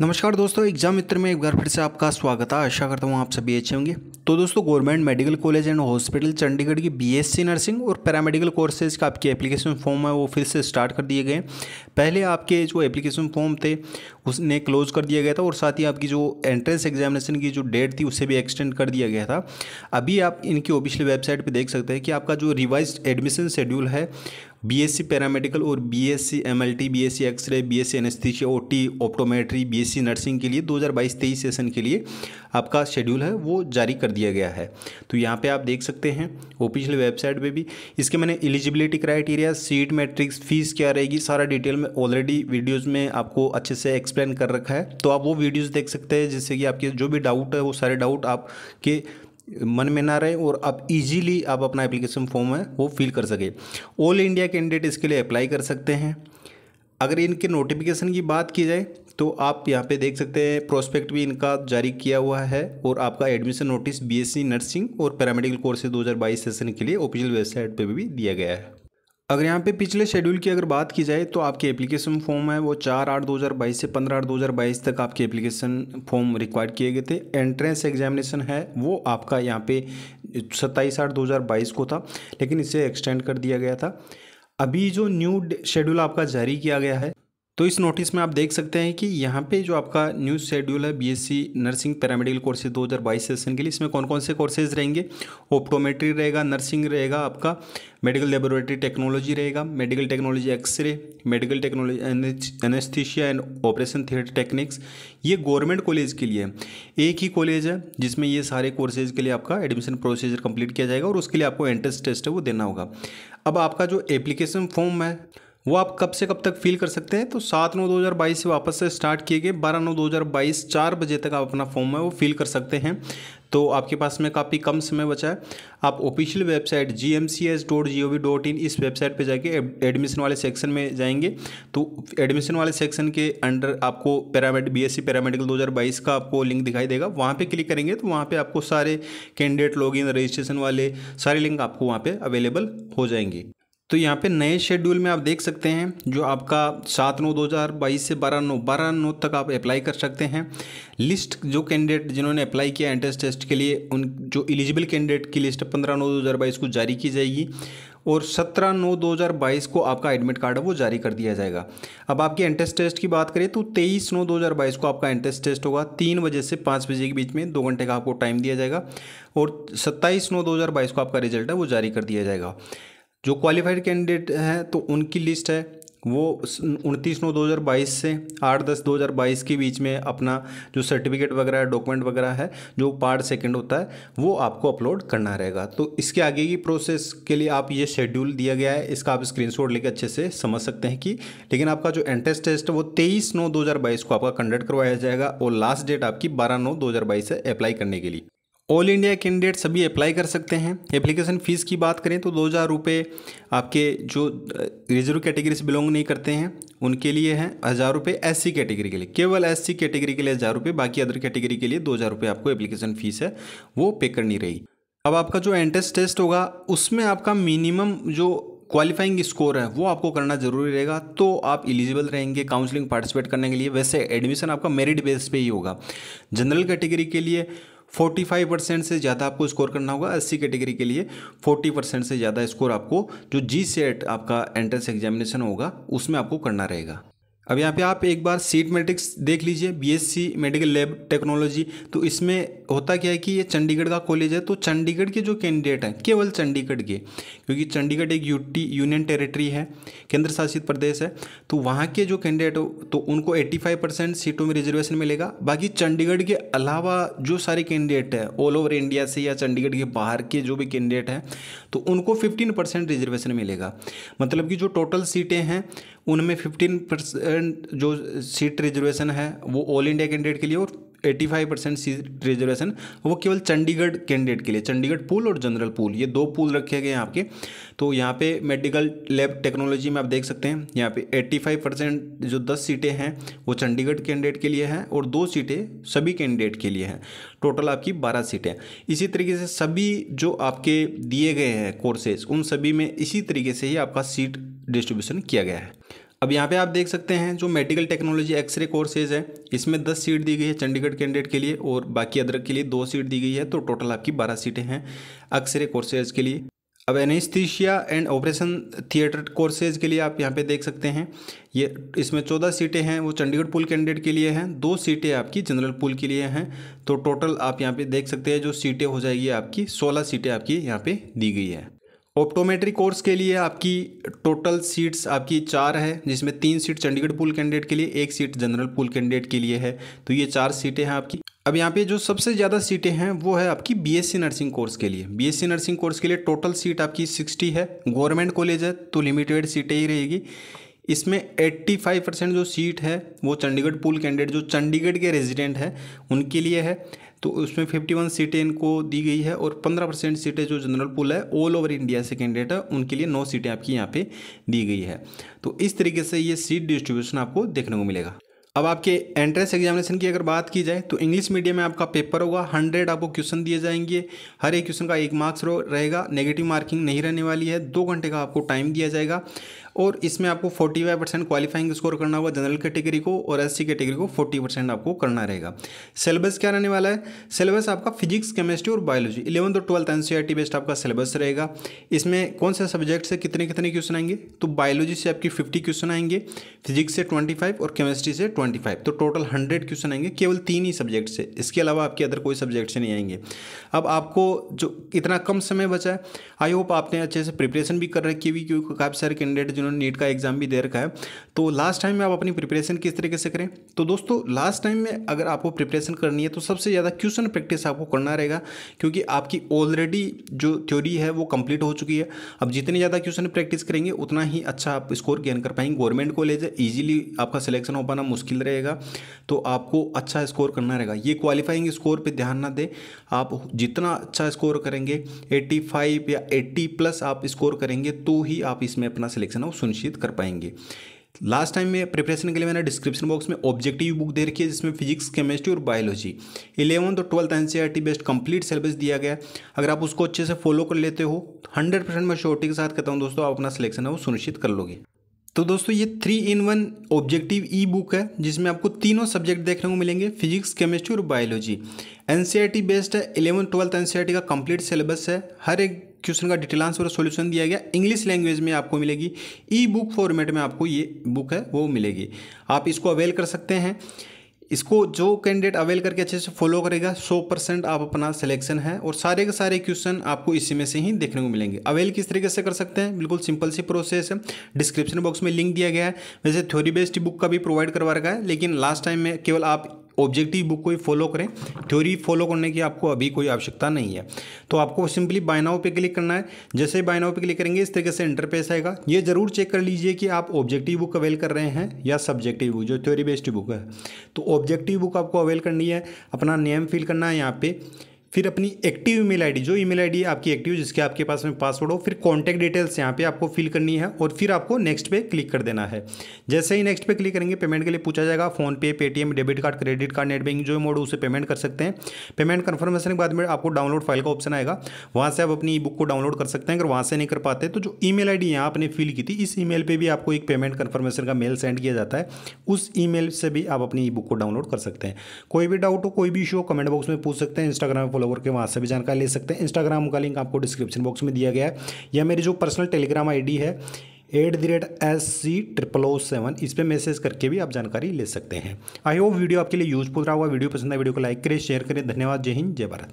नमस्कार दोस्तों एग्जाम मित्र में एक बार फिर से आपका स्वागत है आशा करता हूँ आप सभी अच्छे होंगे तो दोस्तों government medical college and hospital Chandigarh की बीएससी नर्सिंग और पैरामेडिकल कोर्सेज का आपकी एप्लीकेशन फॉर्म है वो फिर से स्टार्ट कर दिए गए पहले आपके जो एप्लीकेशन फॉर्म थे उसने क्लोज कर दिया गया था और साथ ही आपकी जो एंट्रेंस एग्जामिनेशन की जो डेट थी उसे भी एक्सटेंड कर दिया गया था अभी आप इनकी ऑफिशियल वेबसाइट पर देख सकते हैं कि आपका जो रिवाइज एडमिशन शेड्यूल है बीएससी पैरामेडिकल और BSc MLT BSc x-ray BSc anaesthesia OT optometry BSc nursing के लिए 2022-23 सेशन के लिए आपका शेड्यूल है वो जारी कर दिया गया है तो यहाँ पे आप देख सकते हैं ऑफिशियल वेबसाइट पे भी इसके मैंने eligibility criteria seat matrix fees क्या रहेगी सारा डिटेल में ऑलरेडी वीडियोज़ में आपको अच्छे से एक्सप्लेन कर रखा है तो आप वो वीडियोज़ देख सकते हैं जिससे कि आपके जो भी डाउट है वो सारे डाउट आपके मन में ना रहे और आप इजीली आप अपना एप्लीकेशन फॉर्म है वो फिल कर सके ऑल इंडिया कैंडिडेट इसके लिए अप्लाई कर सकते हैं अगर इनके नोटिफिकेशन की बात की जाए तो आप यहाँ पे देख सकते हैं प्रोस्पेक्ट भी इनका जारी किया हुआ है और आपका एडमिशन नोटिस बीएससी नर्सिंग और पैरामेडिकल कोर्सेज 2022 सेशन के लिए ऑफिशियल वेबसाइट पे भी दिया गया है अगर यहाँ पे पिछले शेड्यूल की अगर बात की जाए तो आपके एप्लीकेशन फॉर्म है वो चार आठ दो हज़ार बाईस से पंद्रह आठ दो हज़ार बाईस तक आपके एप्लीकेशन फॉर्म रिक्वायर्ड किए गए थे एंट्रेंस एग्जामिनेशन है वो आपका यहाँ पे सत्ताईस आठ दो हज़ार बाईस को था लेकिन इसे एक्सटेंड कर दिया गया था अभी जो न्यू शेड्यूल आपका जारी किया गया है तो इस नोटिस में आप देख सकते हैं कि यहाँ पे जो आपका न्यू शेड्यूल है BSc nursing paramedical courses 2022 session के लिए इसमें कौन कौन से कोर्सेज रहेंगे ओप्टोमेट्री रहेगा नर्सिंग रहेगा आपका मेडिकल लेबोरेटरी टेक्नोलॉजी रहेगा medical technology x-ray medical technology anaesthesia and operation theatre techniques ये गवर्नमेंट कॉलेज के लिए एक ही कॉलेज है जिसमें ये सारे कोर्सेज के लिए आपका एडमिशन प्रोसीजर कंप्लीट किया जाएगा और उसके लिए आपको एंट्रेंस टेस्ट है वो देना होगा अब आपका जो एप्लीकेशन फॉर्म है वो आप कब से कब तक फील कर सकते हैं तो सात नौ दो हज़ार बाईस से वापस से स्टार्ट किए गए बारह नौ दो हज़ार बाईस चार बजे तक आप अपना फॉर्म है वो फिल कर सकते हैं तो आपके पास में काफ़ी कम समय बचा है आप official website G M C S dot G O V dot in इस वेबसाइट पे जाके एडमिशन वाले सेक्शन में जाएंगे तो एडमिशन वाले सेक्शन के अंडर आपको paramed B S C paramedical दो हज़ार बाईस का आपको लिंक दिखाई देगा वहाँ पे क्लिक करेंगे तो वहाँ पे आपको सारे कैंडिडेट लॉगिन रजिस्ट्रेशन वाले सारे लिंक आपको वहाँ पर अवेलेबल हो जाएंगे तो यहाँ पे नए शेड्यूल में आप देख सकते हैं जो आपका सात नौ दो हज़ार बाईस से बारह नौ बारह नौ तक आप अप्लाई कर सकते हैं लिस्ट जो कैंडिडेट जिन्होंने अप्लाई किया एंट्रेंस टेस्ट के लिए उन जो एलिजिबल कैंडिडेट की लिस्ट पंद्रह नौ दो हज़ार बाईस को जारी की जाएगी और सत्रह नौ दो हज़ार बाईस को आपका एडमिट कार्ड है वो जारी कर दिया जाएगा अब आपकी एंट्रेंस टेस्ट की बात करें तो तेईस नौ दो हज़ार बाईस को आपका एंट्रेंस टेस्ट होगा तीन बजे से पाँच बजे के बीच में दो घंटे का आपको टाइम दिया जाएगा और सत्ताईस नौ दो हज़ार बाईस को आपका रिजल्ट है वो जारी कर दिया जाएगा जो क्वालिफाइड कैंडिडेट हैं तो उनकी लिस्ट है वो उनतीस नौ दो हज़ार बाईस से आठ दस दो हज़ार बाईस के बीच में अपना जो सर्टिफिकेट वगैरह है डॉक्यूमेंट वगैरह है जो पार्ट सेकंड होता है वो आपको अपलोड करना रहेगा तो इसके आगे की प्रोसेस के लिए आप ये शेड्यूल दिया गया है इसका आप स्क्रीनशॉट लेकर अच्छे से समझ सकते हैं कि लेकिन आपका जो एंट्रेंस टेस्ट है वो तेईस नौ दो को आपका कंडक्ट करवाया जाएगा और लास्ट डेट आपकी बारह नौ दो है अप्लाई करने के लिए ऑल इंडिया कैंडिडेट सभी अप्लाई कर सकते हैं एप्लीकेशन फ़ीस की बात करें तो दो हज़ार रुपये आपके जो रिजर्व कैटेगरी से बिलोंग नहीं करते हैं उनके लिए है हज़ार रुपये एस सी कैटेगरी के लिए केवल एस सी कैटेगरी के लिए हज़ार रुपये बाकी अदर कैटेगरी के लिए दो हज़ार रुपये आपको एप्लीकेशन फ़ीस है वो पे करनी रही अब आपका जो एंट्रेंस टेस्ट होगा उसमें आपका मिनिमम जो क्वालिफाइंग स्कोर है वो आपको करना जरूरी रहेगा तो आप इलिजिबल रहेंगे काउंसलिंग पार्टिसिपेट करने के लिए वैसे एडमिशन आपका मेरिट बेस पे ही होगा जनरल कैटेगरी के लिए 45 परसेंट से ज़्यादा आपको स्कोर करना होगा एस कैटेगरी के, के लिए 40 परसेंट से ज़्यादा स्कोर आपको जो जी सेट आपका एंट्रेंस एग्जामिनेशन होगा उसमें आपको करना रहेगा अब यहाँ पे आप एक बार सीट मेट्रिक्स देख लीजिए बीएससी मेडिकल लैब टेक्नोलॉजी तो इसमें होता क्या है कि ये चंडीगढ़ का कॉलेज है तो चंडीगढ़ के जो कैंडिडेट हैं केवल चंडीगढ़ के क्योंकि चंडीगढ़ एक यूटी यूनियन टेरिटरी है केंद्र शासित प्रदेश है तो वहाँ के जो कैंडिडेट हो तो उनको एट्टी फाइव परसेंट सीटों में रिजर्वेशन मिलेगा बाकी चंडीगढ़ के अलावा जो सारे कैंडिडेट हैं ऑल ओवर इंडिया से या चंडीगढ़ के बाहर के जो भी कैंडिडेट हैं तो उनको फिफ्टीन परसेंट रिजर्वेशन मिलेगा मतलब कि जो टोटल सीटें हैं उनमें फिफ्टीन परसेंट जो सीट रिजर्वेशन है वो ऑल इंडिया कैंडिडेट के लिए और 85 परसेंट सीट रिजर्वेशन वो केवल चंडीगढ़ कैंडिडेट के लिए चंडीगढ़ पूल और जनरल पूल ये दो पूल रखे गए हैं आपके तो यहाँ पे मेडिकल लैब टेक्नोलॉजी में आप देख सकते हैं यहाँ पे 85 परसेंट जो 10 सीटें हैं वो चंडीगढ़ कैंडिडेट के लिए हैं और दो सीटें सभी कैंडिडेट के लिए हैं टोटल आपकी बारह सीटें इसी तरीके से सभी जो आपके दिए गए हैं कोर्सेज उन सभी में इसी तरीके से ही आपका सीट डिस्ट्रीब्यूशन किया गया है अब यहाँ पे आप देख सकते हैं जो मेडिकल टेक्नोलॉजी एक्सरे कोर्सेज है इसमें दस सीट दी गई है चंडीगढ़ कैंडिडेट के लिए और बाकी अदरक के लिए दो सीट दी गई है तो टोटल आपकी बारह सीटें हैं एक्सरे कोर्सेज के लिए अब anaesthesia and operation theatre courses के लिए आप यहाँ पे देख सकते हैं ये इसमें चौदह सीटें हैं वो चंडीगढ़ पुल कैंडिडेट के लिए हैं दो सीटें आपकी जनरल पुल के लिए हैं तो टोटल आप यहाँ पे देख सकते हैं जो सीटें हो जाएगी आपकी सोलह सीटें आपकी यहाँ पे दी गई है ऑप्टोमेट्री कोर्स के लिए आपकी टोटल सीट्स आपकी चार है जिसमें तीन सीट चंडीगढ़ पूल कैंडिडेट के लिए एक सीट जनरल पूल कैंडिडेट के लिए है तो ये चार सीटें हैं आपकी अब यहाँ पे जो सबसे ज़्यादा सीटें हैं वो है आपकी बीएससी नर्सिंग कोर्स के लिए बीएससी नर्सिंग कोर्स के लिए टोटल सीट आपकी सिक्सटी है गवर्नमेंट कॉलेज है तो लिमिटेड सीटें ही रहेगी इसमें 85 परसेंट जो सीट है वो चंडीगढ़ पूल कैंडिडेट जो चंडीगढ़ के रेजिडेंट है उनके लिए है तो उसमें 51 सीटें इनको दी गई है और 15 परसेंट सीटें जो जनरल पुल है ऑल ओवर इंडिया से कैंडिडेट है उनके लिए नौ सीटें आपकी यहाँ पे दी गई है तो इस तरीके से ये सीट डिस्ट्रीब्यूशन आपको देखने को मिलेगा अब आपके एंट्रेंस एग्जामिनेशन की अगर बात की जाए तो इंग्लिश मीडियम में आपका पेपर होगा हंड्रेड आपको क्वेश्चन दिए जाएंगे हर एक क्वेश्चन का एक मार्क्स रहेगा नेगेटिव मार्किंग नहीं रहने वाली है दो घंटे का आपको टाइम दिया जाएगा और इसमें आपको forty five percent qualifying score करना होगा जनरल कैटेगरी को और एस कैटेगरी को फोर्टी परसेंट आपको करना रहेगा सिलेबस क्या रहने वाला है सिलेबस आपका फिजिक्स केमिस्ट्री और बायोलॉजी इलेवंथ और ट्वेल्थ एनसीईआरटी बेस्ड आपका सिलेबस रहेगा इसमें कौन से सब्जेक्ट से कितने कितने क्वेश्चन आएंगे तो बायोलॉजी से आपकी फिफ्टी क्वेश्चन आएंगे फिजिक्स से ट्वेंटी फाइव और केमिस्ट्री से ट्वेंटी फाइव तो टोटल हंड्रेड क्वेश्चन आएंगे केवल तीन ही सब्जेक्ट से इसके अलावा आपके अदर कोई सब्जेक्ट से नहीं आएंगे अब आपको जो इतना कम समय बचा है आई होप आपने अच्छे से प्रिपरेशन भी कर रखी हुई क्योंकि काफ़ी सारे कैंडिडेट जिन्होंने नीट का एग्ज़ाम भी दे रखा है तो लास्ट टाइम में आप अपनी प्रिपरेशन किस तरीके से करें तो दोस्तों लास्ट टाइम में अगर आपको प्रिपरेशन करनी है तो सबसे ज़्यादा क्वेश्चन प्रैक्टिस आपको करना रहेगा क्योंकि आपकी ऑलरेडी जो थ्योरी है वो कंप्लीट हो चुकी है अब जितनी ज़्यादा क्वेश्चन प्रैक्टिस करेंगे उतना ही अच्छा आप स्कोर गेन कर पाएंगे गवर्नमेंट कॉलेज है ईजिली आपका सिलेक्शन हो पाना मुश्किल रहेगा तो आपको अच्छा स्कोर करना रहेगा ये क्वालिफाइंग स्कोर पर ध्यान ना दें आप जितना अच्छा स्कोर करेंगे 85 या 80 प्लस आप स्कोर करेंगे तो ही आप इसमें अपना सिलेक्शन सुनिश्चित कर पाएंगे लास्ट टाइम में प्रिपरेशन के लिए मैंने डिस्क्रिप्शन बॉक्स में ऑब्जेक्टिव बुक दे रखी है जिसमें फिजिक्स केमिस्ट्री और बायोलॉजी इलेवंथ और twelfth NCERT best complete syllabus दिया गया अगर आप उसको अच्छे से फॉलो कर लेते हो हंड्रेड परसेंट मैं श्योरिटी के साथ कहता हूँ दोस्तों आप अपना सिलेक्शन है वो सुनिश्चित कर लोगे तो दोस्तों ये three in one objective e book है जिसमें आपको तीनों सब्जेक्ट देखने को मिलेंगे फिजिक्स केमिस्ट्री और बायोलॉजी एन बेस्ड है इलेवन ट्वेल्थ एन का कंप्लीट सिलेबस है हर एक क्वेश्चन का डिटेल आंसर और सोल्यूशन दिया गया इंग्लिश लैंग्वेज में आपको मिलेगी ई बुक फॉर्मेट में आपको ये बुक है वो मिलेगी आप इसको अवेल कर सकते हैं इसको जो कैंडिडेट अवेल करके अच्छे से फॉलो करेगा 100 परसेंट आप अपना सिलेक्शन है और सारे के सारे क्वेश्चन आपको इसी में से ही देखने को मिलेंगे अवेल किस तरीके से कर सकते हैं बिल्कुल सिंपल सी प्रोसेस है डिस्क्रिप्शन बॉक्स में लिंक दिया गया है वैसे थ्योरी बेस्ड बुक का भी प्रोवाइड करवा रखा है लेकिन लास्ट टाइम में केवल आप ऑब्जेक्टिव बुक को ही फॉलो करें थ्योरी फॉलो करने की आपको अभी कोई आवश्यकता नहीं है तो आपको सिंपली बायनाओ पे क्लिक करना है जैसे बायनाओ पे क्लिक करेंगे इस तरीके से इंटरफेस आएगा ये ज़रूर चेक कर लीजिए कि आप ऑब्जेक्टिव बुक अवेल कर रहे हैं या सब्जेक्टिव बुक जो थ्योरी बेस्ड बुक है तो ऑब्जेक्टिव बुक आपको अवेल करनी है अपना नेम फिल करना है यहाँ पर फिर अपनी एक्टिव ईमेल आईडी जो ईमेल आईडी आपकी एक्टिव जिसके आपके पास में पासवर्ड हो फिर कॉन्टैक्ट डिटेल्स यहाँ पे आपको फिल करनी है और फिर आपको नेक्स्ट पे क्लिक कर देना है जैसे ही नेक्स्ट पे क्लिक करेंगे पेमेंट के लिए पूछा जाएगा PhonePe Paytm debit card credit card net banking जो मोड उसे पेमेंट कर सकते हैं पेमेंट कन्फर्मेशन के बाद में आपको डाउनलोड फाइल का ऑप्शन आएगा वहाँ से आप अपनी ई बुक को डाउनलोड कर सकते हैं अगर वहाँ से नहीं कर पाते तो जो ई मेल आई डी यहाँ आपने फिल की थी इस ई मेल पर भी आपको एक पेमेंट कन्फर्मेशन का मेल सेंड किया जाता है उस ई मेल से भी आप अपनी ई बुक को डाउनलोड कर सकते हैं कोई भी डाउट हो कोई भी इशू हो कमेंट बॉक्स में पूछ सकते हैं इंस्टाग्राम फॉलो फॉलोवर करके वहाँ से भी जानकारी ले सकते हैं इंस्टाग्राम का लिंक आपको डिस्क्रिप्शन बॉक्स में दिया गया है या मेरी जो पर्सनल टेलीग्राम आई है at the rate S C triple O seven इस पर मैसेज करके भी आप जानकारी ले सकते हैं आई होप वीडियो आपके लिए यूजफुल रहा हुआ वीडियो पसंद है वीडियो को लाइक करें शेयर करें धन्यवाद जय हिंद जय भारत